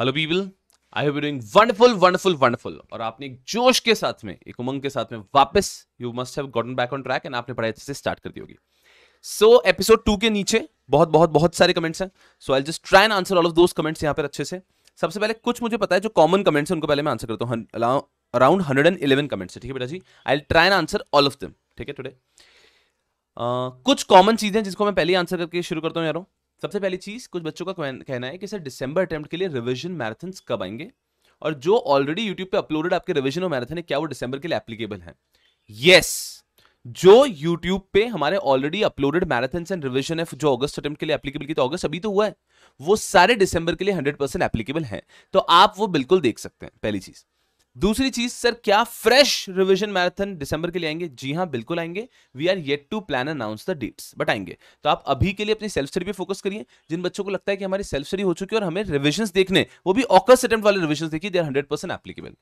Hello people I have doing wonderful wonderful wonderful और आपने एक जोश के साथ में एक उमंग के साथ में वापस you must have gotten back on track and आपने पढ़ाई से स्टार्ट कर दी होगी सो एपिसोड टू के नीचे बहुत बहुत बहुत सारे कमेंट्स हैं so I just try and answer all of those comments यहाँ पर अच्छे से सबसे पहले कुछ मुझे पता है जो कॉमन कमेंट्स हैं उनको पहले मैं आंसर करता हूँ around hundred and eleven comments है ठीक है बेटा जी I try and answer all of them ठीक है टुडे कुछ कॉमन चीज़ें जिसको मैं पहले आंसर करके शुरू करता हूँ यारों सबसे पहली चीज़ कुछ बच्चों का कहना है कि सर दिसंबर अटेम्प्ट के लिए रिविजन मैराथन कब आएंगे और जो ऑलरेडी यूट्यूब पे अपलोडेड आपके रिविजन और मैराथन है क्या वो दिसंबर के लिए एप्लीकेबल है यस जो यूट्यूब पे हमारे already uploaded marathon and revision है जो अगस्त अटेम्प्ट के लिए एप्लीकेबल की तो अगस्त अभी तो हुआ है वो सारे दिसंबर के लिए हंड्रेड परसेंट एप्लीकेबल है तो आप वो बिल्कुल देख सकते हैं पहली चीज़ दूसरी चीज सर क्या फ्रेश रिवीजन मैराथन दिसंबर के लिए आएंगे जी हाँ बिल्कुल आएंगे we are yet to plan announce the dates but आएंगे तो आप अभी के लिए अपनी सेल्फ स्टडी पे फोकस करिए जिन बच्चों को लगता है कि हमारी सेल्फ स्टडी हो चुकी है और हमें रिविजन देखने वो भी ऑकस अटेम्प्ट वाले रिविजन देखिए they are hundred percent applicable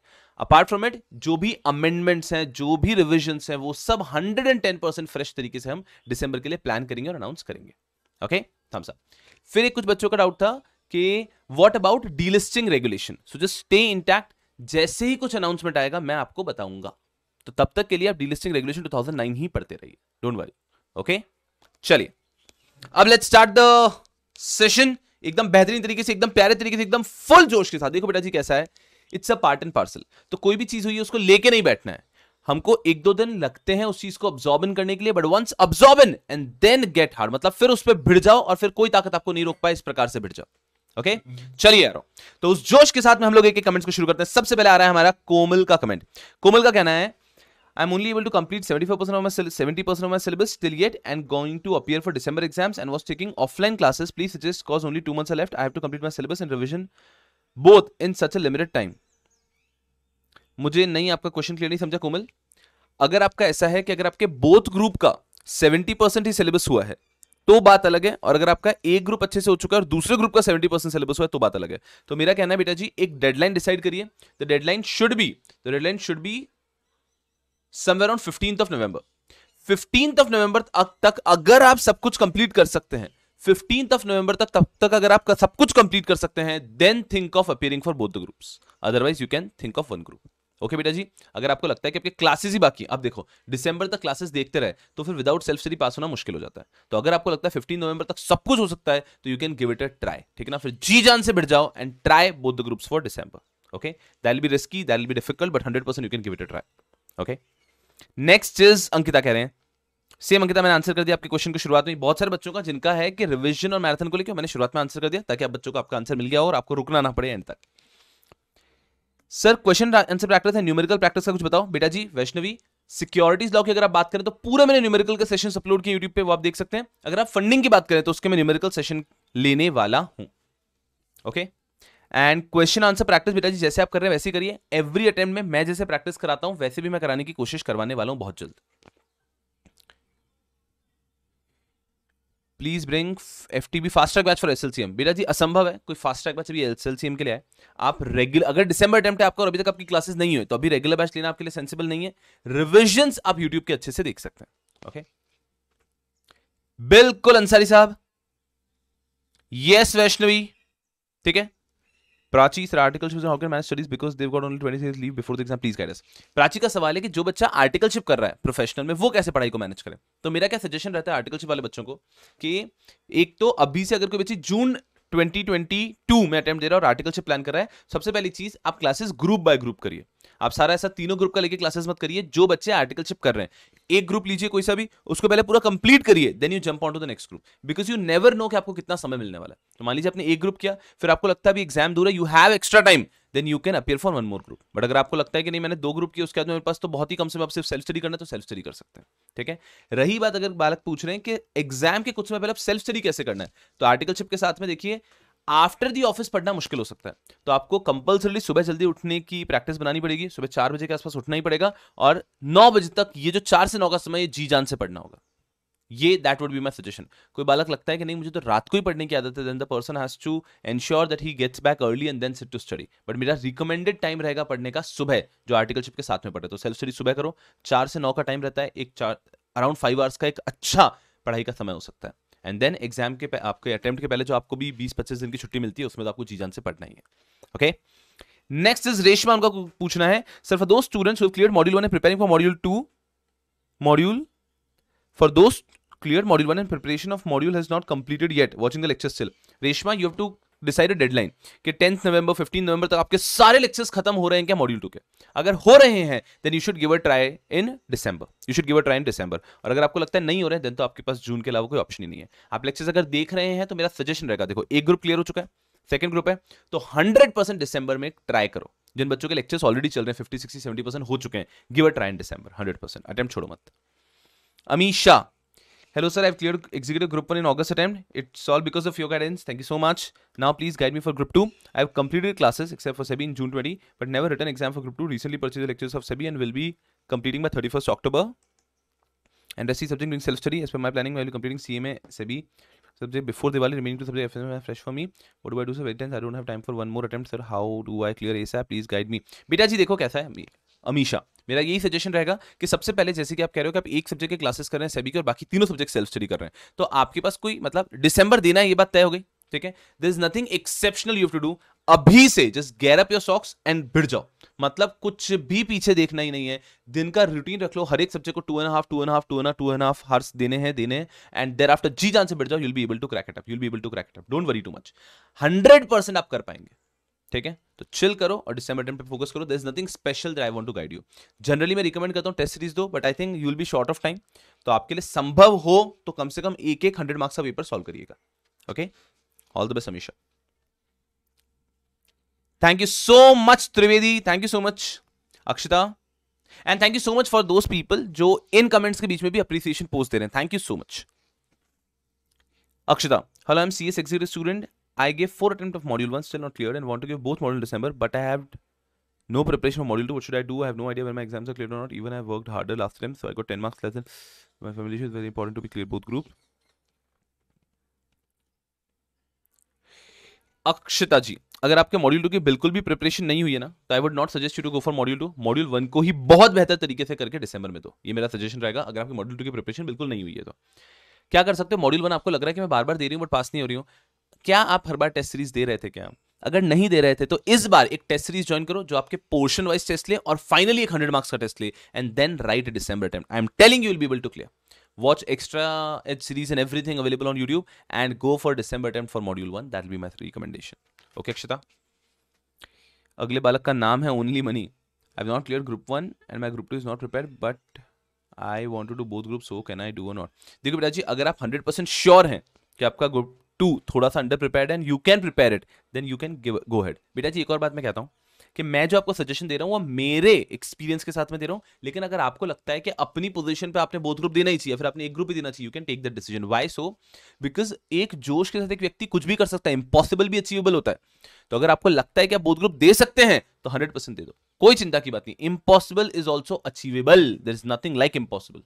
apart from it जो भी अमेंडमेंट्स हैं जो भी रिविजन हैं वो सब hundred and ten percent fresh तरीके से हम डिसंबर के लिए प्लान करेंगे और अनाउंस करेंगे ओके थम्स अप फिर एक कुछ बच्चों का डाउट था कि what about delisting regulation so just stay intact जैसे ही कुछ अनाउंसमेंट आएगा मैं आपको बताऊंगा तो तब तक के लिए आप डीलिस्टिंग रेगुलेशन 2009 ही पढ़ते रहिए डोंट वरी ओके चलिए अब लेट्स स्टार्ट द सेशन एकदम बेहतरीन तरीके से एकदम प्यारे तरीके से एकदम फुल जोश के साथ देखो बेटा जी कैसा है it's a part and parcel तो कोई भी चीज हुई है उसको लेके नहीं बैठना है हमको एक दो दिन लगते हैं उस चीज को ऑब्जॉर्ब इन करने के लिए but once absorb in and then get hard मतलब फिर उस पर भिड़ जाओ और फिर कोई ताकत आपको नहीं रोक पाए इस प्रकार से भिड़ जाओ ओके चलिए यारो तो उस जोश के साथ में हम लोग एक एक कमेंट्स को शुरू करते हैं सबसे पहले आ रहा है हमारा कोमल का कमेंट कोमल का कहना है I am only able to complete 75% of my 70% of my syllabus till yet and going to appear for December exams and was taking offline classes please suggest cause only 2 months left I have to complete my syllabus and revision both in such a limited time मुझे नहीं आपका question clear नहीं समझा कोमल अगर आपका ऐसा है कि अगर आपके बोथ ग्रुप का 70% ही सिलेबस हुआ है तो बात अलग है और अगर आपका एक ग्रुप अच्छे से हो चुका है और दूसरे ग्रुप का सेवेंटी परसेंट सिलेबस हुआ है तो बात अलग है तो मेरा कहना है बेटा जी एक डेडलाइन डिसाइड करिए the deadline should be the deadline should be somewhere on fifteen of November fifteen of November तक अगर आप सब कुछ कंप्लीट कर सकते हैं फिफ्टींथ ऑफ नवंबर तक तब तक अगर आप सब कुछ कंप्लीट कर सकते हैं then think of appearing for both the groups otherwise you can think of one group okay बेटा जी अगर आपको लगता है कि आपके क्लासेस ही बाकी अब देखो दिसंबर तक क्लासेस देखते रहे तो फिर विदाउट सेल्फ स्टडी पास होना मुश्किल हो जाता है तो अगर आपको लगता है फिफ्टीन नवंबर तक सब कुछ हो सकता है तो you can give it a try ठीक है ना फिर जी जान से बिठ जाओ and try both the groups for December okay they'll be risky they'll will be difficult but hundred you can give it a try okay next चीज अंकिता कह रहे हैं सेम अंकिता मैंने आंसर कर दिया आपके क्वेश्चन की शुरुआत में बहुत सारे बच्चों का जिनका है कि रिविजन और मैराथन को लेकर मैंने शुरुआत में आंसर कर दिया ताकि आप बच्चों को आपका आंसर मिल गया और आपको रुकना ना पड़े एंड तक सर क्वेश्चन आंसर प्रैक्टिस है न्यूमेरिकल प्रैक्टिस का कुछ बताओ बेटा जी वैष्णवी सिक्योरिटीज लॉ की अगर आप बात करें तो पूरा मैंने न्यूमेरिकल के सेशन अपलोड किए यूट्यूब पे वो आप देख सकते हैं अगर आप फंडिंग की बात करें तो उसके मैं न्यूमेरिकल सेशन लेने वाला हूं okay and question answer practice बेटा जी जैसे आप कर रहे हैं वैसे करिए एवरी अटेम्प्ट में मैं जैसे प्रैक्टिस कराता हूं वैसे भी मैं कराने की कोशिश करवाने वाला हूं बहुत जल्द please bring F T B fast track batch for S L C M बेटा जी असंभव है कोई फास्ट ट्रैक बैच अभी एस एल सी एम के लिए है आप रेगुलर अगर डिसंबर अटैम्प्ट आपको अभी तक आपकी क्लासेस नहीं हुए तो अभी रेगुलर बैच लेना आपके लिए सेंसिबल नहीं है रिविजन आप यूट्यूब के अच्छे से देख सकते हैं ओके बिल्कुल अंसारी साहब यस वैष्णवी ठीक है Prachi sir article how can manage studies because they got only twenty leave before the exam please guide us Prachi का सवाल है कि जो बच्चा आर्टिकलशिप कर रहा है प्रोफेशनल में वो कैसे पढ़ाई को मैनेज करे तो मेरा क्या सजेशन रहता है आर्टिकलशिप वाले बच्चों को कि एक तो अभी से अगर कोई बच्ची जून 2022 में अटेम्प्ट दे रहा है और आर्टिकलशिप प्लान कर रहा है सबसे पहली चीज आप क्लासेस ग्रुप बाय ग्रुप करिए आप सारा ऐसा तीनों ग्रुप का लेके क्लासेस मत करिए जो बच्चे आर्टिकलशिप कर रहे हैं एक ग्रुप लीजिए कोई सा भी उसको पहले पूरा कंप्लीट करिए then you jump on to the next group because you never know कि आपको कितना समय मिलने वाला है तो मान लीजिए आपने एक ग्रुप किया फिर आपको लगता है भी एग्जाम दूर है you have extra time then you can appear for one more group but अगर आपको लगता है कि नहीं मैंने दो ग्रुप किया उसके बाद मेरे पास तो बहुत ही कम समय आप सिर्फ सेल्फ स्टडी करना है तो सेल्फ स्टडी कर सकते हैं ठीक है रही बात अगर बालक पूछ रहे हैं कि एग्जाम के कुछ समय पहले आप सेल्फ स्टडी कैसे करना है तो आर्टिकलशिप के साथ में देखिए आफ्टर दी ऑफिस पढ़ना मुश्किल हो सकता है तो आपको कंपलसरली सुबह जल्दी उठने की प्रैक्टिस बनानी पड़ेगी सुबह चार बजे के आसपास उठना ही पड़ेगा और नौ बजे तक ये जो चार से नौ का समय जी जान से पढ़ना होगा ये that would be my suggestion कोई बालक लगता है कि नहीं मुझे तो रात को ही पढ़ने की आदत है then the person has to ensure that he gets back early and then sit to study but मेरा रिकमेंडेड टाइम रहेगा पढ़ने का सुबह जो आर्टिकल शिप के साथ में पढ़े तो सेल्फ स्टडी सुबह करो चार से नौ का टाइम रहता है एक चार अराउंड फाइव आवर्स का एक अच्छा पढ़ाई का समय हो सकता है एंड देन एग्जाम के आपके अटेम्प्ट के पहले जो आपको भी बीस पच्चीस दिन की छुट्टी मिलती है उसमें तो आपको जी जान से पढ़ना ही है ओके नेक्स्ट इज रेशमा उनका पूछना है sir for those students clear module one and preparing for module two module for those clear module one and preparation of module has not completed yet watching the lecture still Reshma you have to decided deadline कि tenth November fifteen November तक आपके सारे lectures खत्म हो रहे हैं क्या module to के अगर हो रहे हैं then you should give a try in December you should give a try in December और अगर आपको लगता है नहीं हो रहे हैं देन तो आपके पास जून के अलावा कोई ऑप्शन ही नहीं है आप लेक्चर्स अगर देख रहे हैं तो मेरा सजेशन रहेगा देखो एक ग्रुप क्लियर हो चुका है सेकंड ग्रुप है तो हंड्रेड परसेंट डिसंबर में ट्राई करो जिन बच्चों के लेक्चर्स ऑलरेडी चल रहे हैं फिफ्टी सिक्सटी सेवेंटी परसेंट हो चुके हैं give a try in December hundred percent attempt छोड़ो मत Amisha hello sir I clear executive group one in August attempt it's all because of your guidance thank you so much now please guide me for group two I have completed classes except for SEBI in June twenty but never written exam for group two recently purchase lectures of SEBI and will be completing by thirty first October and as subject being self study as per my planning will completing C M A SEBI subject before Diwali remaining two subject F fresh for me what why do sir very time I don't have time for one more attempt sir how do I clear a sir please guide me बेटा जी देखो कैसा है अमीशा मेरा यही suggestion रहेगा कि सबसे पहले जैसे कि आप कह रहे हो कि आप एक सब्जेक्ट के क्लासेस कर रहे हैं सभी के और बाकी तीनों सब्जेक्ट सेल्फ स्टडी कर रहे हैं तो आपके पास कोई मतलब दिसंबर देना है ये बात तय हो गई ठीक है there is nothing exceptional you to do अभी से जस्ट गैर अप योर सॉक्स एंड भिड़ जाओ मतलब कुछ भी पीछे देखना ही नहीं है दिन का रूटीन रख लो हर एक सब्जेक्ट को two and half two and half two and two and half hours देने हैं देने एंड देर आफ्टर जी जान से भिड़ जाओ you'll be able to crack it up you'll be able to crack it up don't worry too much hundred percent आप कर पाएंगे ठीक है तो चिल करो और डिसम्बर अटेम्प्ट पे फोकस करो there nothing special I want to guide you generally मैं रिकमेंड करता हूँ टेस्ट सीरीज दो but I think you will be short of time तो आपके लिए संभव हो तो कम से कम एक एक हंड्रेड मार्क्स का पेपर सॉल्व करिएगा ओके ऑल द बेस्ट हमेशा thank you so much Trivedi thank you so much Akshata and thank you so much for those people जो इन कमेंट्स के बीच में भी अप्रिसिएशन पोस्ट दे रहे हैं thank you so much Akshata hello I am C S executive student I gave four attempt of module one, still not cleared, and want to give both module in December, but I have no preparation for module two. What should I do? I have no idea when my exams are cleared or not. Even I worked harder last time, so I got ten marks less than my family issue. It's very important to be clear both groups. Akshata ji अगर आपके module to की बिल्कुल भी preparation नहीं हुई है ना तो I would not suggest you to go for module two module one को ही बहुत बेहतर तरीके से करके दिसंबर में तो ये मेरा सजेशन रहेगा अगर आपके मॉड्यूल टू की प्रिपरेशन बिल्कुल नहीं हुई है तो क्या कर सकते हो मॉड्यूल वन आपको लग रहा है कि मैं बार बार दे रही हूँ बट पास नहीं हो रही हूँ क्या आप हर बार टेस्ट सीरीज दे रहे थे क्या अगर नहीं दे रहे थे तो इस बार एक टेस्ट सीरीज ज्वाइन करो जो आपके पोर्शन वाइज टेस्ट ले और फाइनली एक हंड्रेड मार्क्स का टेस्ट ले and then right December attempt I am telling you will be able to clear watch extra edge series and everything available on YouTube and go for December attempt for module 1 that will be my recommendation okay अगले बालक का नाम है only money I have not clear group one and my group two is not prepare but I want to do both group so can I do not देखो बेटा जी अगर आप हंड्रेड परसेंट श्योर हैं कि आपका ग्रुप टू थोड़ा सा under prepare and you can prepare it then you can give go head बेटा जी एक और बात मैं कहता हूँ कि मैं जो आपको सजेशन दे रहा हूँ वो मेरे एक्सपीरियंस के साथ में दे रहा हूँ लेकिन अगर आपको लगता है कि अपनी पोजीशन पे आपने बोथ ग्रुप देना ही चाहिए फिर आपने एक ग्रुप ही देना चाहिए you can take that decision why so because एक जोश के साथ एक व्यक्ति कुछ भी कर सकता है इंपॉसिबल भी अचीवेबल होता है तो अगर आपको लगता है कि आप बोथ ग्रुप दे सकते हैं तो हंड्रेड परसेंट दे दो कोई चिंता की बात नहीं impossible is also achievable there is nothing like impossible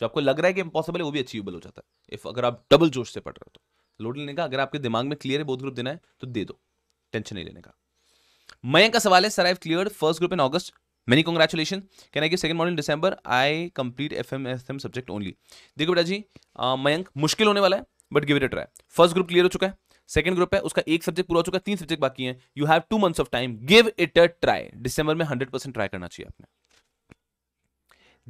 जो आपको लग रहा है कि इम्पॉसिबल है वो भी अचीवेबल हो जाता है इफ अगर आप डबल जोश से पढ़ रहे हो तो लोड लेने का अगर आपके दिमाग में क्लियर है बोध ग्रुप देना है तो दे दो टेंशन नहीं लेने का मयंक का सवाल है sir I clear first group in August many congratulation can I give second model December I complete F M S M subject only देखो बेटा जी मयंक मुश्किल होने वाला है but give it a try first group clear हो चुका है सेकंड ग्रुप है उसका एक सब्जेक्ट पूरा हो चुका है तीन सब्जेक्ट बाकी हैं you have two months of time give it a try December में हंड्रेड परसेंट ट्राई करना चाहिए आपने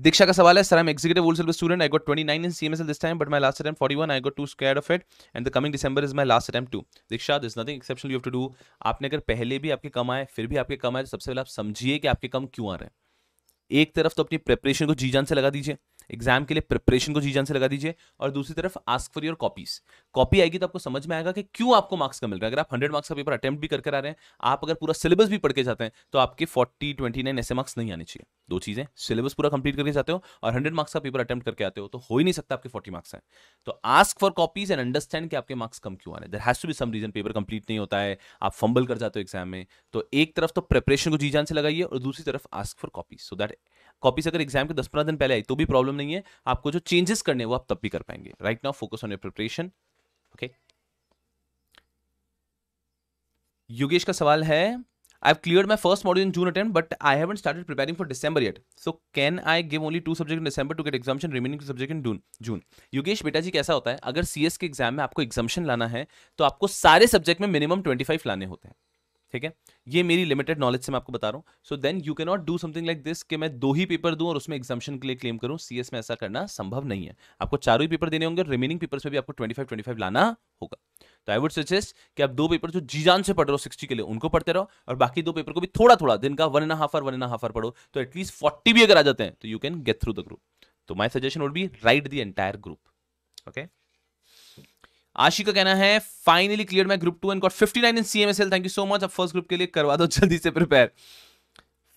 दीक्षा का सवाल है sir am executive wholesale student I twenty nine in C CMSL this time but my last time forty one I got to square of it and the coming December is my last time to Diksha this nothing exceptional you have to do आपने अगर पहले भी आपके कम आए फिर भी आपके कम आए तो सबसे पहले आप समझिए कि आपके कम क्यों आ रहे हैं एक तरफ तो अपनी प्रिपरेशन को जी जान से लगा दीजिए एग्जाम के लिए प्रिपरेशन को जी जान से लगा दीजिए और दूसरी तरफ ask for your copies copy आएगी तो आपको समझ में आएगा कि क्यों आपको मार्क्स का मिल रहा है अगर आप हंड्रेड मार्क्स का पेपर अटेम्प्ट भी करके आ रहे हैं आप अगर पूरा सिलेबस भी पढ़ के जाते हैं तो आपके फोर्टी ट्वेंटी नाइन ऐसे मार्क्स नहीं आने चाहिए दो चीज़ें सिलेबस पूरा कंप्लीट करके जाते हो और हंड्रेड मार्क्स का पेपर अटेम्प्ट करके आते हो तो हो ही नहीं सकता आपके फोर्टी मार्क्स हैं तो ask for copies and understand कि आपके मार्क्स कम क्यों आ रहे हैं there has to be some reason paper complete नहीं होता है आप फंबल कर जाते हो एग्जाम में तो एक तरफ तो प्रिपरेशन को जी जान से लगाइए और दूसरी तरफ ask for copies so that copies अगर एग्जाम के दस पंद्रह दिन पहले आई तो भी प्रॉब्लम नहीं है आपको जो चेंजेस करने वो आप तब भी कर पाएंगे right now focus on your preparation okay Yogesh का सवाल है I have clear my first model in June attempt but I haven't started preparing for December yet so can I give only two subject in December to get exemption remaining two subject in June June Yogesh बेटा जी कैसा होता है अगर सी के exam में आपको एग्जामेशन लाना है तो आपको सारे सब्जेक्ट में मिनिमम ट्वेंटी फाइव लाने होते हैं ठीक है ये मेरी लिमिटेड नॉलेज से मैं आपको बता रहा हूँ so then you can not do something like this कि मैं दो ही पेपर दूँ और उसमें एग्जामेशन के लिए क्लेम करूँ सी में ऐसा करना संभव नहीं है आपको चारों ही पेपर देने होंगे रिमेनिंग पेपर में भी आपको ट्वेंटी फाइव लाना होगा तो आई वुड सजेस्ट कि आप दो पेपर जो जी जान से पढ़ रहे हो सिक्सटी के लिए उनको पढ़ते रहो और बाकी दो पेपर को भी थोड़ा थोड़ा दिन का one and half or one and half or पढ़ो तो एटलीस्ट फोर्टी भी अगर आ जाते हैं तो you can get through the group तो my suggestion would be write the entire group okay Ashi का कहना है finally clear my group two and got nine in C M L thank you so much अब first group के लिए करवा दो जल्दी से प्रिपेयर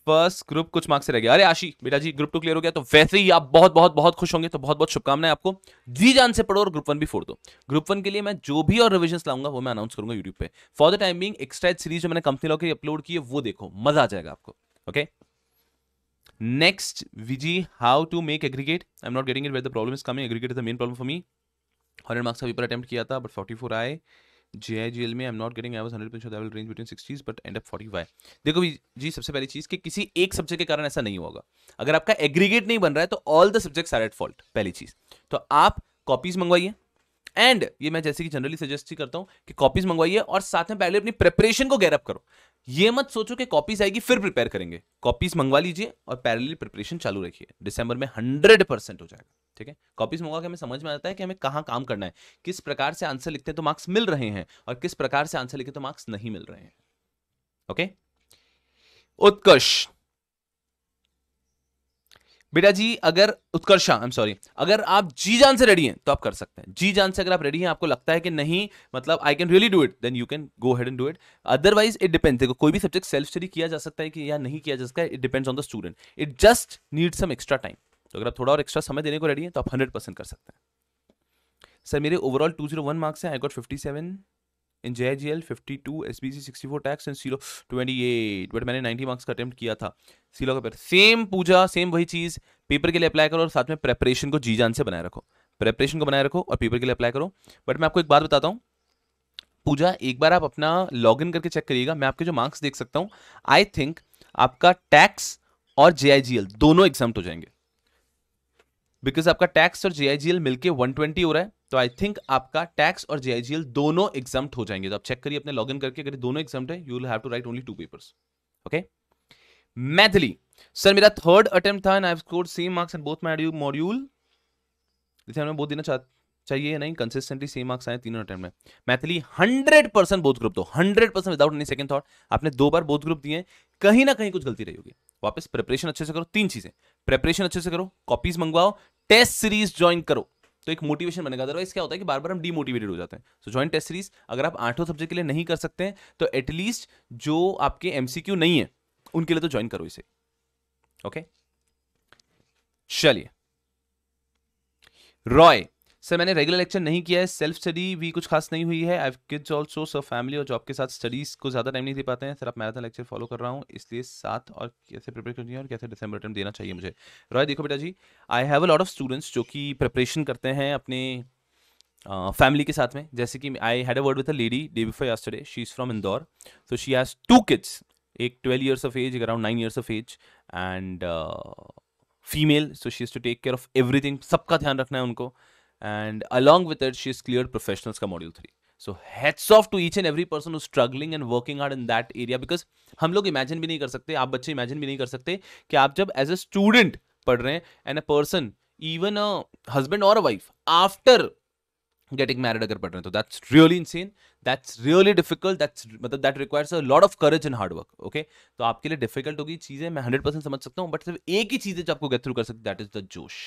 फर्स्ट ग्रुप कुछ मार्क्स रह गया अरे आशी बेटा जी ग्रुप टू क्लियर हो गया तो वैसे ही आप बहुत बहुत बहुत खुश होंगे तो बहुत बहुत शुभकामनाएं आपको जी जान से पढ़ो और ग्रुप वन भी फोड़ दो ग्रुप वन के लिए मैं जो भी और रिविजन लाऊंगा वो मैं अनाउंस करूंगा यूट्यूब पे for the time being extra series जो मैंने कंपनी लॉ के अपलोड की है वो देखो मजा आ जाएगा आपको okay next Viji how to make aggregate I am not getting it where the problem is coming aggregate is the main problem for me hundred marks का पेपर अटैम्प्ट किया था बट फोर्टी फोर आए जे आई जी एल में I am not getting I was hundred percent will range between sixties but end of forty five देखो भी जी सबसे पहली चीज़ कि किसी एक सब्जेक्ट के कारण ऐसा नहीं होगा अगर आपका एग्रीगेट नहीं बन रहा है तो all the subjects are at fault पहली चीज़ तो आप कॉपीज मंगवाइए एंड ये मैं जैसे कि जनरली सजेस्ट ही करता हूँ कि कॉपीज मंगवाइए और साथ में पहले अपनी प्रिपरेशन को गैरअप करो ये मत सोचो कि कॉपीज आएगी फिर प्रिपेयर करेंगे कॉपीज मंगवा लीजिए और पैरेलल प्रिपरेशन चालू रखिए दिसंबर में हंड्रेड परसेंट हो जाएगा ठीक है कॉपीज मंगवा के हमें समझ में आता है कि हमें कहाँ काम करना है किस प्रकार से आंसर लिखते हैं तो मार्क्स मिल रहे हैं और किस प्रकार से आंसर लिखे तो मार्क्स नहीं मिल रहे हैं ओके उत्कर्ष बेटा जी अगर उत्कर्षा आई एम सॉरी अगर आप जी जान से रेडी हैं तो आप कर सकते हैं जी जान से अगर आप रेडी हैं आपको लगता है कि नहीं मतलब I can really do it then you can go head and do it otherwise it depends देखो कोई भी सब्जेक्ट सेल्फ स्टडी किया जा सकता है कि या नहीं किया जा सकता है it depends on the student it just need some extra time तो अगर आप थोड़ा और एक्स्ट्रा समय देने को रेडी हैं तो आप हंड्रेड परसेंट कर सकते हैं सर मेरे overall two zero one marks हैं I got fifty seven in J G L fifty two S B C sixty four tax and C law twenty eight but मैंने नाइन्टी मार्क्स का attempt किया था silo का paper same पूजा same वही चीज़ paper के लिए apply करो और साथ में प्रेपरेशन को जी जान से बनाए रखो प्रेपरेशन को बनाए रखो और पेपर के लिए अप्लाई करो बट मैं आपको एक बात बताता हूँ पूजा एक बार आप अपना लॉग इन करके चेक करिएगा मैं आपके जो मार्क्स देख सकता हूँ आई थिंक आपका टैक्स और जे आई जी एल दोनों एग्जाम हो जाएंगे बिकॉज आपका टैक्स और जे आई जी एल मिलकर वन ट्वेंटी हो रहा है तो आई थिंक आपका टैक्स और जीआईजीएल दोनों एग्जाम हो जाएंगे तो आप चेक करिए अपने लॉग इन करके अगर दोनों एग्जाम है you will have to write only two papers okay Maithili sir मेरा थर्ड अटेम्प्ट था and I score same marks and both my module जिसे हमें बहुत देना चाहिए नहीं कंसिस्टेंटली सेम मार्क्स आए तीनों अटेम्प्ट में Maithili hundred percent both group दो hundred percent without any second thought आपने दो बार बोध ग्रुप दिए कहीं ना कहीं कुछ गलती रही होगी वापस प्रिपरेशन अच्छे से करो तीन चीजें प्रिपरेशन अच्छे से करो कॉपीज मंगवाओ टेस्ट सीरीज ज्वाइन करो तो एक मोटिवेशन बनेगा अदरवाइज क्या होता है कि बार बार हम डीमोटिवेटेड हो जाते हैं सो जॉइंट टेस्ट सीरीज अगर आप आठों सब्जेक्ट के लिए नहीं कर सकते हैं तो एटलीस्ट जो आपके एमसीक्यू नहीं है उनके लिए तो ज्वाइन करो इसे ओके चलिए रॉय सर मैंने रेगुलर लेक्चर नहीं किया है सेल्फ स्टडी भी कुछ खास नहीं हुई है I kids also sir family और जॉब के साथ स्टडीज़ को ज़्यादा टाइम नहीं दे पाते हैं सर आप मैराथन लेक्चर फॉलो कर रहा हूँ इसलिए साथ और कैसे प्रिपेयर करनी है और कैसे डिसम्बर टाइम देना चाहिए मुझे रॉय देखो बेटा जी I have a lot of students जो कि प्रिपरेशन करते हैं अपने फैमिली के साथ में जैसे कि I had a word with a lady day before yesterday she is from Indore so she has two kids एक twelve years of age around nine years of age and female so she is to take care of everything सबका ध्यान रखना है उनको and along with it she's cleared professionals का module three so heads of two each and every person is struggling and working hard in that area because हम लोग imagine भी नहीं कर सकते आप बच्चे इमेजिन भी नहीं कर सकते कि आप जब एज अ स्टूडेंट पढ़ रहे हैं and a person even a husband और a wife after getting married अगर पढ़ रहे हैं तो that's really insane that's really difficult that's मतलब that requires a lot of courage and hard work okay तो आपके लिए डिफिकल्ट होगी चीज़ें मैं हंड्रेड परसेंट समझ सकता हूँ बट सिर्फ एक ही चीज़ है जो आपको गेट थ्रू कर सकती दैट इज द जोश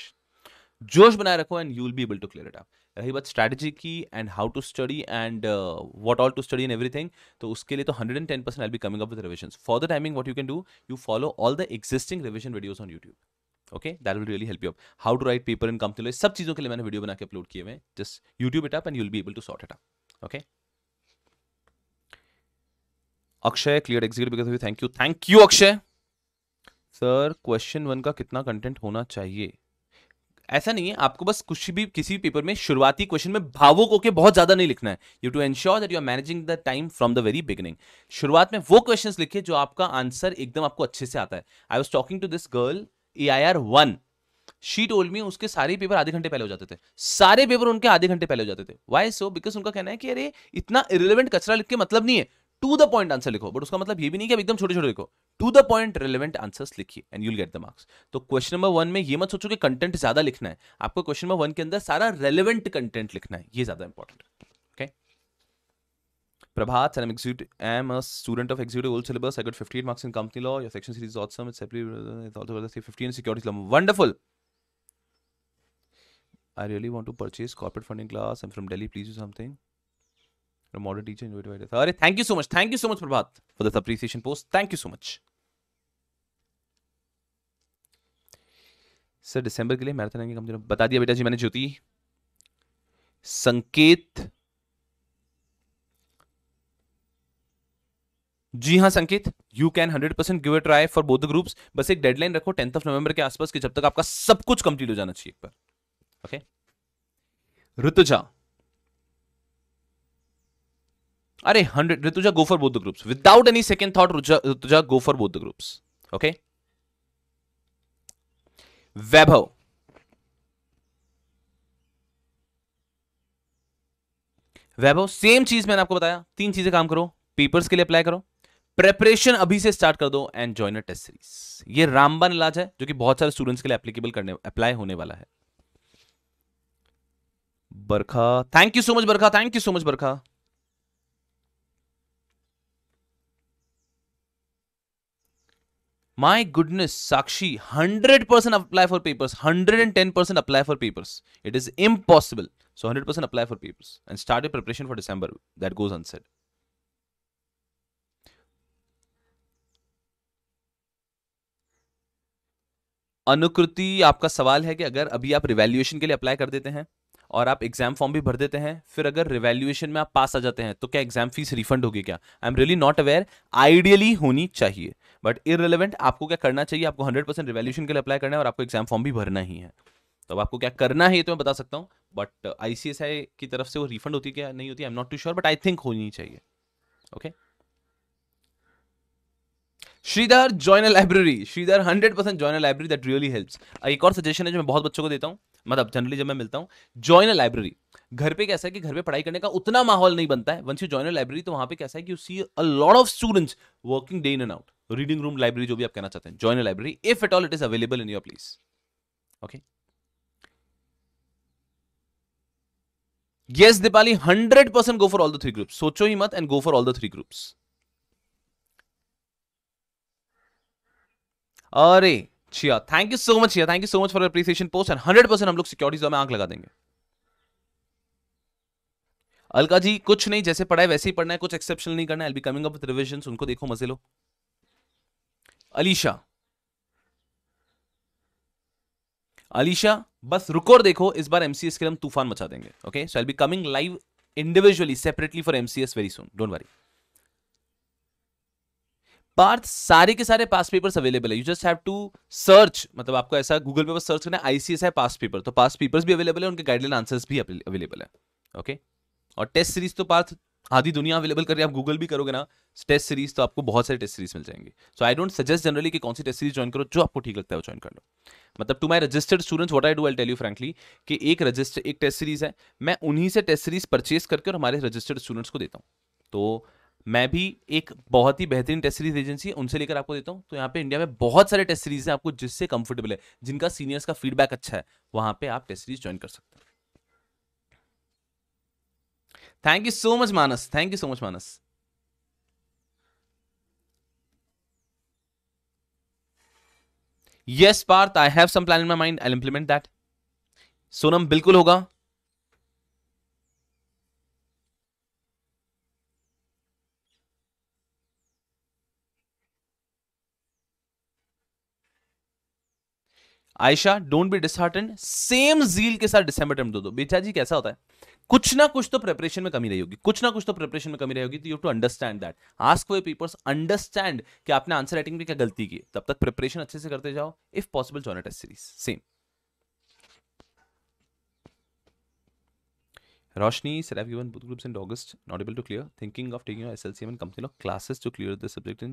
जोश बनाए रखो and you will be able to clear it आप रही बात स्ट्रैटेजी की and how to study and what all to study in everything तो उसके लिए तो hundred and ten percent I be coming up with revision for the timing what you can do you follow all the existing revision videos on YouTube okay that will really help you up how to write paper in company सब चीज़ों के लिए मैंने video बना के upload किए हुए हैं just YouTube it up and will be able to sort it up okay Akshay clear execute because thank you thank you Akshay sir question one का कितना कंटेंट होना चाहिए ऐसा नहीं है आपको बस कुछ भी किसी भी पेपर में शुरुआती क्वेश्चन में भावुक होकर बहुत ज्यादा नहीं लिखना है you to ensure that you are managing the time from the very beginning शुरुआत में वो क्वेश्चन लिखे जो आपका आंसर एकदम आपको अच्छे से आता है I was talking to this girl A I R one she told me उसके सारे पेपर आधे घंटे पहले हो जाते थे सारे पेपर उनके आधे घंटे पहले हो जाते थे वाई सो बिकॉज उनका कहना है कि अरे इतना इरेलीवेंट कचरा लिख के मतलब नहीं है टू द पॉइंट आंसर लिखो बट उसका मतलब ये भी नहीं कि एकदम छोटे छोटे लिखो to the point relevant answers लिखिए and you get the marks तो क्वेश्चन नंबर वन में ये मत सोचो कि कंटेंट ज्यादा लिखना है आपको क्वेश्चन नंबर वन के अंदर सारा रेलिवेंट कंटेंट लिखना है ये ज्यादा इंपॉर्टेंट है Prabhat, and I'm, I'm a student of executive old syllabus. I got 58 marks in company law. Your section series is awesome. It's simply it's also got 15 securities law. Wonderful. I really want to purchase corporate funding class. I'm from Delhi. Please do something. a modern teacher enjoyed it. अरे thank you so much thank you so much Prabhat for this appreciation post thank you so much sir दिसंबर के लिए marathon आएंगे कम से बता दिया बेटा जी मैंने ज्योति संकेत जी हाँ Sanket you can hundred percent give a try for both groups बस एक डेडलाइन रखो टेंथ ऑफ नवंबर के आसपास कि जब तक आपका सब कुछ कंप्लीट हो जाना चाहिए एक बार ओके ऋतुजा अरे hundred Rituja go for both the groups without any second thought Rituja, go for both the groups okay Vaibhav Vaibhav same चीज मैंने आपको बताया तीन चीजें काम करो पेपर्स के लिए अप्लाई करो प्रेपरेशन अभी से स्टार्ट कर दो and join a test series ये रामबन इलाज है जो कि बहुत सारे स्टूडेंट्स के लिए एप्लीकेबल करने अप्लाई होने वाला है Barkha thank you so much Barkha thank you so much Barkha my goodness Sakshi hundred percent apply for papers hundred and ten percent apply for papers it is impossible so hundred percent apply for papers and start a preparation for December that goes unsaid Anukriti आपका सवाल है कि अगर अभी आप revaluation के लिए apply कर देते हैं और आप एग्जाम फॉर्म भी भर देते हैं फिर अगर रिवेल्युएशन में आप पास आ जाते हैं तो क्या एग्जाम फीस रिफंड होगी क्या I am really not aware ideally होनी चाहिए बट इरेलीवेंट आपको क्या करना चाहिए आपको हंड्रेड परसेंट रिवैल्यूशन के लिए अप्लाई करना है और आपको एग्जाम फॉर्म भी भरना ही है तो अब आपको क्या करना है ये तो मैं बता सकता हूँ बट आई की तरफ से वो रिफंड होती क्या नहीं होती I am not too sure but I think होनी चाहिए okay Shridhar join a library Shridhar hundred percent join a library that really helps एक और सजेशन है जो मैं बहुत बच्चों को देता हूँ मतलब जनरली जब मैं मिलता हूँ ज्वाइन अ लाइब्रेरी घर पे कैसा है कि घर पे पढ़ाई करने का उतना माहौल नहीं बनता है once you join a library तो वहां पे कैसा है कि you see a lot of students working day in and out reading room library जो भी आप कहना चाहते हैं join a library if at all it is available in your place okay yes Deepali hundred percent go for all the three groups सोचो ही मत and go for all the three groups अरे छिया thank you so much Chhiya thank you so much for appreciation post and hundred percent हम लोग security में आंख लगा देंगे अलका जी कुछ नहीं जैसे पढ़ा है वैसे ही पढ़ना है कुछ एक्सेप्शन नहीं करना है be coming up with revision उनको देखो मजे लो अलीशा अलीशा बस रुको और देखो इस बार एमसीएस के हम तूफान मचा देंगे okay so I be coming live individually separately for MCS very soon don't worry Parth सारे के सारे पास पेपर्स अवेलेबल है you just have to search मतलब आपको ऐसा गूगल पे बस सर्च करना आईसीएस है पास पेपर तो पास पेपर्स भी अवेलेबल है उनके गाइडलाइन आंसर्स भी अवेलेबल है ओके okay? और टेस्ट सीरीज तो पार्थ आधी दुनिया अवेलेबल कर रही है आप गूगल भी करोगे ना टेस्ट सीरीज तो आपको बहुत सारे टेस्ट सीरीज मिल जाएंगे so I don't suggest generally कि कौन सी टेस्ट सीरीज ज्वाइन करो जो आपको ठीक लगता है वो ज्वाइन कर लो मतलब to my registered students what I do I tell you frankly कि एक रजिस्टर एक टेस्ट सीरीज है मैं उन्हीं से टेस्ट सीरीज परचेज करके और हमारे रजिस्टर्ड स्टूडेंट्स को देता हूँ तो मैं भी एक बहुत ही बेहतरीन टेस्ट सीरीज एजेंसी है उनसे लेकर आपको देता हूँ तो यहाँ पे इंडिया में बहुत सारे टेस्ट सीरीज हैं आपको जिससे कंफर्टेबल है जिनका सीनियर्स का फीडबैक अच्छा है वहाँ पे आप टेस्ट सीरीज ज्वाइन कर सकते हैं thank you so much Manas thank you so much Manas yes Parth I have some plan in my mind I implement that Sonam बिल्कुल होगा Ayesha don't be disheartened same zeal के साथ डिसम्बर टर्म दो दो बेटा जी कैसा होता है कुछ ना कुछ तो प्रिपरेशन में कमी रही होगी कुछ ना कुछ तो प्रिपरेशन में कमी रही होगी तो you to understand that ask way peoples understand कि आपने आंसर राइटिंग में क्या गलती की तब तक प्रिपरेशन अच्छे से करते जाओ if possible join test series same Roshni sir I've given both groups in August, not able to clear. Thinking of taking your SLCM and company law classes to clear the subject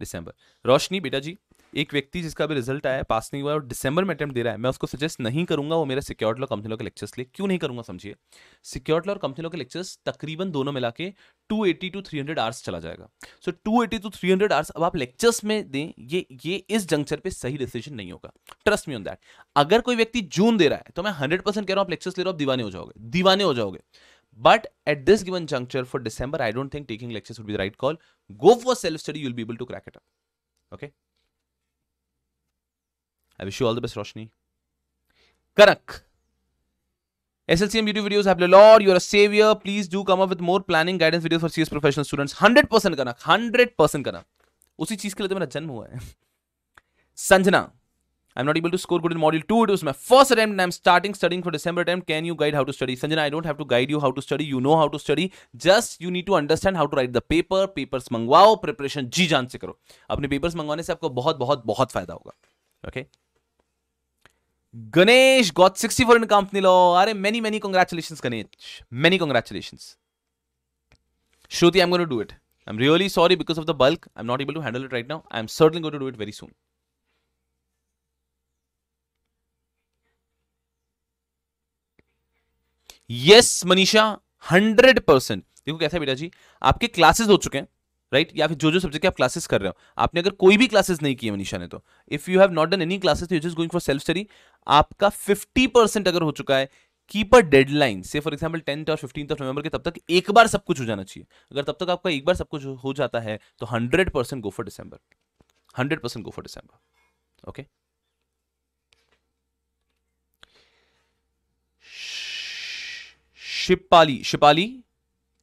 दिसंबर रोशनी बेटा जी एक व्यक्ति जिसका अभी रिजल्ट आया पास नहीं हुआ और दिसंबर में अटैम्प्ट दे रहा है मैं उसको सजेस्ट नहीं करूंगा वो मेरा सिक्योरिटी लॉ कंपनी लॉ के लेक्चर्स ले क्यों नहीं करूंगा समझिए सिक्योरिटी लॉ और कंपनी लॉ के लेक्चर्स तकरीबन दोनों मिला के two eighty to three hundred hours चला जाएगा so two eighty to three hundred hours अब आप लेक्चर्स में दें ये ये इस जंक्चर पे सही डिसीजन नहीं होगा ट्रस्ट मी ऑन दैट अगर कोई व्यक्ति जून दे रहा है तो मैं हंड्रेड परसेंट कह रहा हूँ आप लेक्चर्स ले रहे हो आप दीवाने हो जाओगे दीवाने हो जाओगे But at this given juncture for December, I don't think taking lectures would be the right call. Go for self-study, you'll be able to crack it up. Okay. I wish you all the best, Roshni. Karak. SLCM YouTube videos have Lord, you're a savior. Please do come up with more planning guidance videos for CS professional students. 100% Karak. 100% Karak. उसी चीज के लिए तो मेरा जन्म हुआ है Sanjana I'm not able to score good in module 2. It was my first attempt and I'm starting studying for December attempt. Can you guide how to study? Sanjana, I don't have to guide you how to study. You know how to study. Just you need to understand how to write the paper. Papers mangwao. Preparation ji, jaan se karo. Apne papers मंगवाने se आपको bahut bahut bahut फायदा होगा. Okay? Ganesh got 64 in company law. Are many many congratulations Ganesh. Many congratulations. Shruti, I'm going to do it. I'm really sorry because of the bulk. I'm not able to handle it right now. I'm certainly going to do it very soon. Yes Manisha hundred percent देखो कैसा बेटा जी आपके classes हो चुके हैं right right? या फिर जो जो सब्जेक्ट आप क्लासेस कर रहे हो आपने अगर कोई भी क्लासेस नहीं किए मनीषा ने तो if you have not done any classes you just going for self study आपका 50 परसेंट अगर हो चुका है कीप अ डेडलाइन से फॉर एग्जाम्पल टेंथ और फिफ्टींथ ऑफ नवंबर के तब तक एक बार सब कुछ हो जाना चाहिए अगर तब तक आपका एक बार सब कुछ हो जाता है तो hundred percent go for December hundred percent go for December okay Shipali Shipali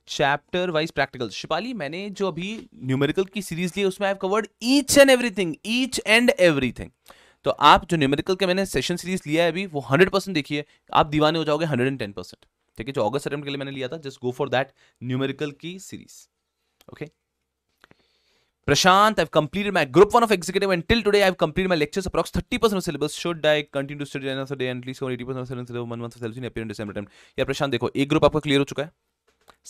chapter wise practical Shipali मैंने जो अभी न्यूमेरिकल की सीरीज ली उसमें I covered each and everything each and everything तो आप जो न्यूमेरिकल के मैंने सेशन सीरीज लिया है अभी वो हंड्रेड परसेंट देखिए आप दीवाने हो जाओगे हंड्रेड एंड टेन परसेंट ठीक है जो अगस्त सेटम्बर के लिए मैंने लिया था just go for that numerical की series okay okay? Prashant, I've completed my group one of executive and till today I've completed my lectures approx 30% of syllabus. Should I continue to study another day and at least over 80% of syllabus one month of syllabus in appear in December attempt? या प्रशांत देखो एक group आपका clear हो चुका है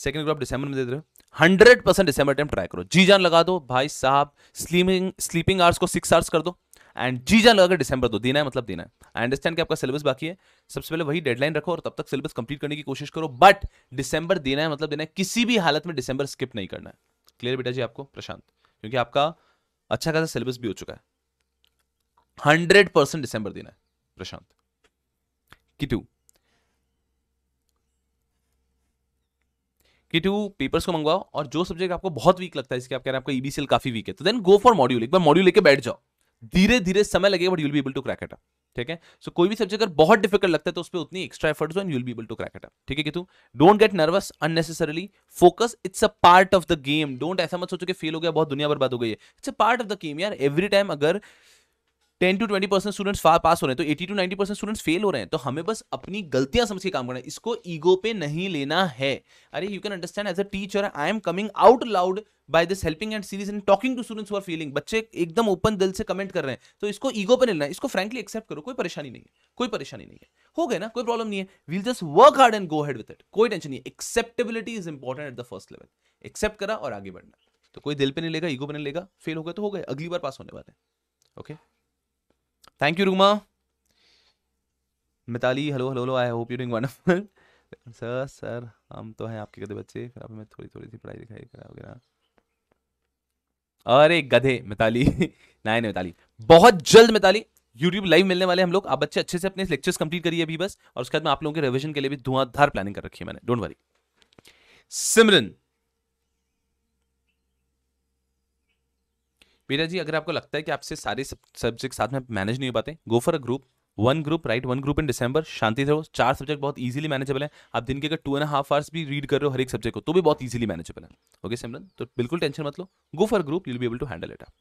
second group आप दिसंबर में दे रहे हो hundred percent December time try करो जी जान लगा दो भाई साहब स्लीपिंग स्लीपिंग आवर्स को सिक्स आवर्स कर दो एंड जी जान लगा डिसंबर दो देना है मतलब देना है आई अंडरस्टैंड कि आपका सिलेबस बाकी है सबसे पहले वही डेडलाइन रखो और तब तक सिलेबस कंप्लीट करने की कोशिश करो बट दिसंबर देना है मतलब देना है किसी भी हालत में डिसंबर स्किप नहीं करना है क्लियर बेटा जी आपको प्रशांत क्योंकि आपका अच्छा खासा सिलेबस भी हो चुका है हंड्रेड परसेंट डिसंबर देना है प्रशांत किटू कि टू पेपर्स को मंगवाओ और जो सब्जेक्ट आपको बहुत वीक लगता है इसके आप कह रहे हैं आपका ईबीसीएल e काफी वीक है तो देन गो फॉर मॉड्यूल एक बार मॉड्यूल लेके बैठ जाओ धीरे धीरे समय लगेगा but you'll be able to crack it ठीक है सो कोई भी सब्जेक्ट अगर बहुत डिफिकल्ट लगता है तो उस पर उतनी extra efforts and you'll be able to crack it ठीक है कितु don't get nervous unnecessarily focus it's a part of the game don't ऐसा मत सोचो कि फेल हो गया बहुत दुनिया बर्बाद हो गई है it's a part of the game यार एवरी टाइम अगर ten to twenty percent students pass हो रहे हैं तो eighty to ninety percent students fail हो रहे हैं तो हमें बस अपनी गलतियां समझ के काम करना है इसको ईगो पे नहीं लेना है अरे you can understand as a teacher I am coming out loud by this helping and series and talking to students are feeling बच्चे एकदम ओपन दिल से कमेंट कर रहे हैं तो इसको ईगो पे लेना है इसको फ्रेंकली एक्सेप्ट करो कोई परेशानी नहीं है कोई परेशानी नहीं है हो गए ना कोई प्रॉब्लम नहीं है we'll just work hard and go head with it कोई टेंशन नहीं है acceptability is important at the first level accept करा और आगे बढ़ना तो कोई दिल पे नहीं लेगा ईगो पे नहीं लेगा फेल हो गया तो हो गया अगली बार पास होने वाले okay okay? Thank you Ruma Mitali hello hello hello I hope you doing wonderful sir sir हम तो हैं आपके गधे बच्चे फिर आप हमें थोड़ी थोड़ी सी पढ़ाई दिखाई करा वगैरह अरे गधे मिताली नहीं नहीं मिताली बहुत जल्द मिताली यूट्यूब लाइव मिलने वाले हम लोग आप बच्चे अच्छे से अपने लेक्चर्स कंप्लीट करिए अभी बस और उसके बाद में आप लोगों के रिविजन के लिए भी धुआंधार प्लानिंग कर रखी है मैंने डोंट वरी सिमरन बेटा जी अगर आपको लगता है कि आपसे सारे सब्जेक्ट साथ में मैनेज नहीं हो पाते go for a group one group right one group in December शांति से हो चार सब्जेक्ट बहुत इजीली मैनेजेबल है आप दिन के अगर टू एंड हाफ आवर्स भी रीड कर रहे हो हर एक सब्जेक्ट को तो भी बहुत इजीली मैनेजेबल है ओके सिमरन तो बिल्कुल टेंशन मत लो go for group you will be able to handle it आप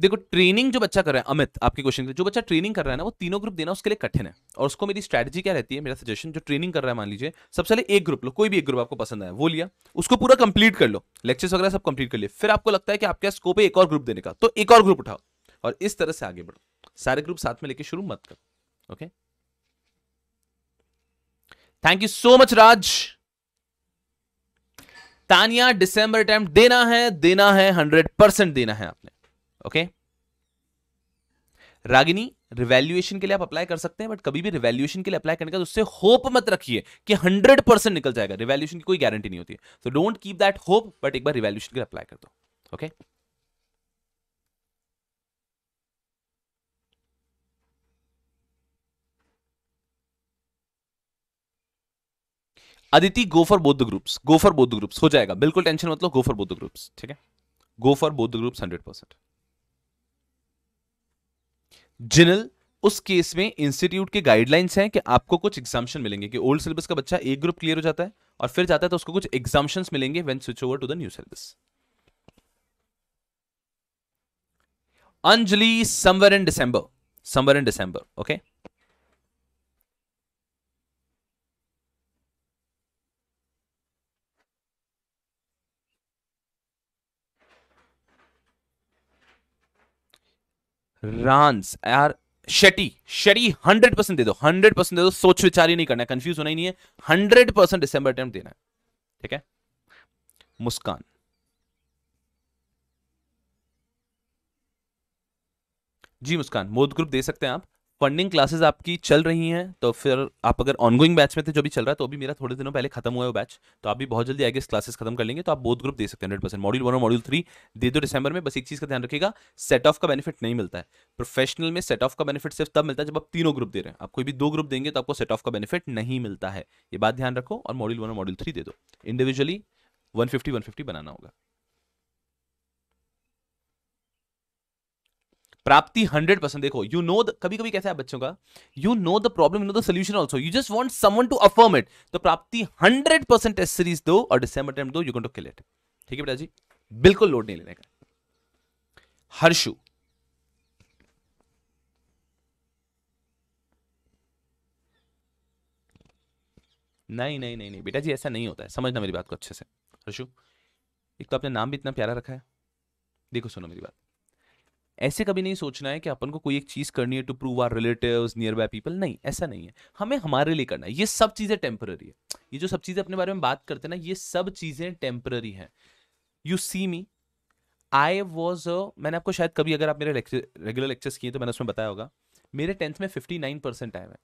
देखो ट्रेनिंग जो बच्चा कर रहा है अमित आपके क्वेश्चन के जो बच्चा ट्रेनिंग कर रहा है ना वो तीनों ग्रुप देना उसके लिए कठिन है और उसको मेरी स्ट्रेटजी क्या रहती है मेरा सजेशन जो ट्रेनिंग कर रहा है मान लीजिए सबसे पहले एक ग्रुप लो कोई भी एक ग्रुप आपको पसंद आया वो लिया उसको पूरा कंप्लीट कर लो लेक्चर्स वगैरह सब कंप्लीट कर लिए फिर आपको लगता है कि आपके स्कोप है एक और ग्रुप देने का तो एक और ग्रुप उठाओ और इस तरह से आगे बढ़ो सारे ग्रुप साथ में लेके शुरू मत करो okay thank you so much Raj Tania December attempt देना है देना है हंड्रेड परसेंट देना है आपने ओके रागिनी रिवेल्यूएशन के लिए आप अप्लाई कर सकते हैं बट कभी भी रिवैल्यूएशन के लिए अप्लाई करने का तो उससे होप मत रखिए कि हंड्रेड परसेंट निकल जाएगा रिवेल्यूशन की कोई गारंटी नहीं होती है so don't keep that hope but एक बार रिवेल्यूशन के लिए अप्लाई कर दो okay Aditi go for both groups go for both groups हो जाएगा बिल्कुल टेंशन मतलब गो फॉर बोध ग्रुप्स ठीक है go for both groups hundred percent Jinal उस केस में इंस्टीट्यूट के गाइडलाइंस हैं कि आपको कुछ एग्जामेशन मिलेंगे कि ओल्ड सिलेबस का बच्चा एक ग्रुप क्लियर हो जाता है और फिर जाता है तो उसको कुछ एग्जाम्शन मिलेंगे when switch over to the new syllabus Anjali somewhere in December somewhere in December okay रांस यार शेटी शेटी हंड्रेड परसेंट दे दो हंड्रेड परसेंट दे दो सोच विचार ही नहीं करना है कंफ्यूज होना ही नहीं है हंड्रेड परसेंट डिसंबर अटेम्प्ट देना है ठीक है मुस्कान जी मुस्कान मोद ग्रुप दे सकते हैं आप फंडिंग क्लासेस आपकी चल रही हैं तो फिर आप अगर ऑनगोइंग बैच में थे जो भी चल रहा है तो अभी मेरा थोड़े दिनों पहले खत्म हुआ है बैच तो आप भी बहुत जल्दी आगे क्लासेस खत्म कर लेंगे तो आप बोथ ग्रुप दे सकते हैं हंड्रेड परसेंट मॉड्यूल वन और मॉड्यूल थ्री दे दो दिसंबर में बस एक चीज़ का ध्यान रखिएगा सेट ऑफ का बेनिफिट नहीं मिलता है प्रोफेशनल में सेट ऑफ का बेनिफिट सिर्फ तब मिलता है जब आप तीनों ग्रुप दे रहे हैं आप कोई भी दो ग्रुप देंगे तो आपको सेट ऑफ का बेनिफिट नहीं मिलता है ये बात ध्यान रखो और मॉड्यूल वन और मॉड्यूल थ्री दे दो इंडिविजुअली वन फिफ्टी बनाना होगा प्राप्ति हंड्रेड परसेंट देखो यू नो द कभी कभी कैसा है बच्चों का you know the problem you know the solution also you just want someone to affirm it तो Prapti hundred percent test series दो और डिसम्बर टाइम दो you can to kill it ठीक है बेटा जी बिल्कुल लोड नहीं लेने का हर्षु नहीं नहीं नहीं नहीं बेटा जी ऐसा नहीं होता है समझना मेरी बात को अच्छे से हर्षु एक तो आपने नाम भी इतना प्यारा रखा है देखो सुनो मेरी बात ऐसे कभी नहीं सोचना है कि अपन को कोई एक चीज़ करनी है to prove our relative near by people नहीं ऐसा नहीं है हमें हमारे लिए करना है ये सब चीज़ें टेम्पररी है ये जो सब चीज़ें अपने बारे में बात करते हैं ना ये सब चीज़ें टेम्पररी हैं you see me I was मैंने आपको शायद कभी अगर आप मेरे रेगुलर लेक्चर्स किए तो मैंने उसमें बताया होगा मेरे टेंथ में फिफ्टी नाइन परसेंट आए हैं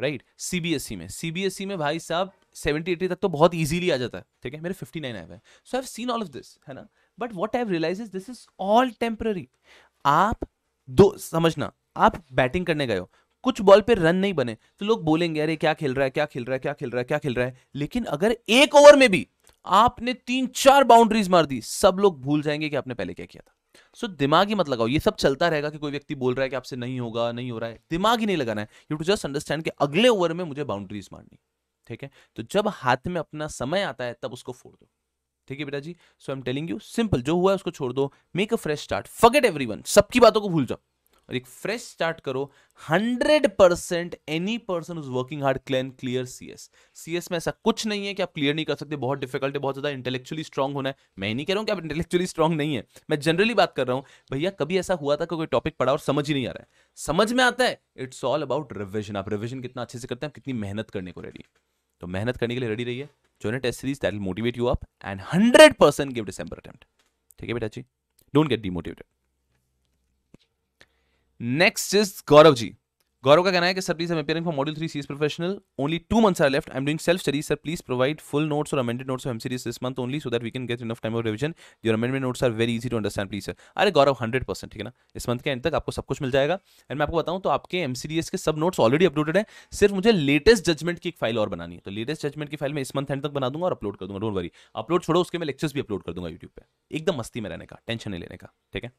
right C B S C में सी बी एस सी में भाई साहब सेवेंटी एटी तक तो बहुत ईजिली आ जाता है ठीक है मेरे फिफ्टी नाइन आए हुए so have seen all of this है ना but what I realize is this is all temporary आप दो समझना आप बैटिंग करने गए हो कुछ बॉल पे रन नहीं बने तो लोग बोलेंगे अरे क्या खेल रहा है क्या खेल रहा है क्या खेल रहा है क्या खेल रहा है लेकिन अगर एक ओवर में भी आपने तीन चार बाउंड्रीज मार दी सब लोग भूल जाएंगे कि आपने पहले क्या किया था सो so, दिमाग ही मत लगाओ ये सब चलता रहेगा कि कोई व्यक्ति बोल रहा है कि आपसे नहीं होगा नहीं हो रहा है दिमाग ही नहीं लगाना है यू टू जस्ट अंडरस्टैंड कि अगले ओवर में मुझे बाउंड्रीज मारनी ठीक है तो जब हाथ में अपना समय आता है तब उसको फोड़ दो ठीक है बेटा जी so I am telling you simple जो हुआ है उसको छोड़ दो make a fresh start forget everyone सबकी बातों को भूल जाओ और एक फ्रेश स्टार्ट करो 100 percent any person who's working hard क्लैन clear C S C S में ऐसा कुछ नहीं है कि आप क्लियर नहीं कर सकते बहुत डिफिकल्ट है बहुत ज्यादा इंटेलेक्चुअली स्ट्रॉग होना है मैं नहीं कह रहा हूँ कि आप इंटेलेक्चुअली स्ट्रॉग नहीं है मैं जनरली बात कर रहा हूँ भैया कभी ऐसा हुआ था कि कोई टॉपिक पढ़ा और समझ ही नहीं आ रहा है समझ में आता है इट्स ऑल अबाउट रिविजन आप रिविजन कितना अच्छे से करते हैं कितनी मेहनत करने को रेडी तो मेहनत करने के लिए रेडी रहिए join a test series that will motivate you up and 100% give December attempt. ठीक है बेटा जी don't get demotivated next is Gaurav ji Gaurav का कहना है कि sir please appearing for module three CS professional only two months are left I am doing self study sir please provide full notes और amended notes of M series this month only so that we can get enough time of revision your amendment notes are very easy to understand please sir अरे गौरव hundred percent ठीक है ना इस month के and तक आपको सब कुछ मिल जाएगा एंड मैं आपको बताऊँ तो आपके एम के सब नोट्स ऑलरेडी अपलोडेड है सिर्फ मुझे लेटेस्ट जजमेंट की एक फाइल और बनानी है तो लेटेस्ट जजमेंट की फाइल मैं इस मंथ एंड तक बना दूंगा और अपलोड कर दूंगा डोंट वरी अपलोड छोड़ो उसके मैं लेक्चर्स भी अपलोड कर दूंगा यूट्यूब पर एकदम मस्ती में रहने का टेंशन नहीं लेने का ठीक है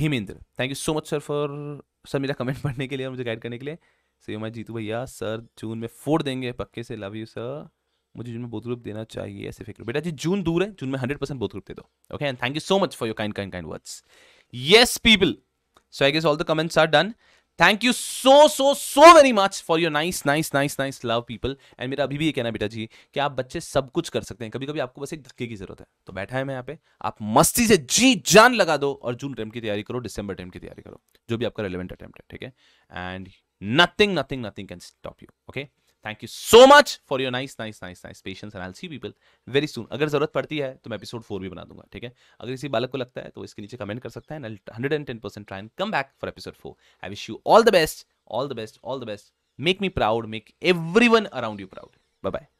Hemendra thank you so much sir for sir मेरा कमेंट पढ़ने के लिए और मुझे गाइड करने के लिए सही मैं जीतू भैया सर जून में फोड़ देंगे पक्के से लव यू सर मुझे जून में बोध ग्रुप देना चाहिए ऐसे फिक्र बेटा जी जून दूर है जून में हंड्रेड परसेंट बोथ ग्रुप दे दो okay and thank you so much for your kind kind kind words yes people so I guess all the comments are done thank you so so so very much for your nice nice nice nice love people and मेरा अभी भी ये कहना बेटा जी कि आप बच्चे सब कुछ कर सकते हैं कभी कभी आपको बस एक धक्के की जरूरत है तो बैठा है मैं यहाँ पे आप मस्ती से जी जान लगा दो और जून टाइम की तैयारी करो डिसंबर टाइम की तैयारी करो जो भी आपका रेलिवेंट अटेम्प्ट है ठीक है and nothing nothing nothing can stop you okay thank you so much for your nice nice nice nice patience and see people very soon अगर जरूरत पड़ती है तो मैं एपिसोड फोर भी बना दूंगा ठीक है अगर इसी बालक को लगता है तो इसके नीचे कमेंट कर सकता है hundred and ten percent try and come back for episode four I wish you all the best all the best all the best make me proud make every one around you proud bye bye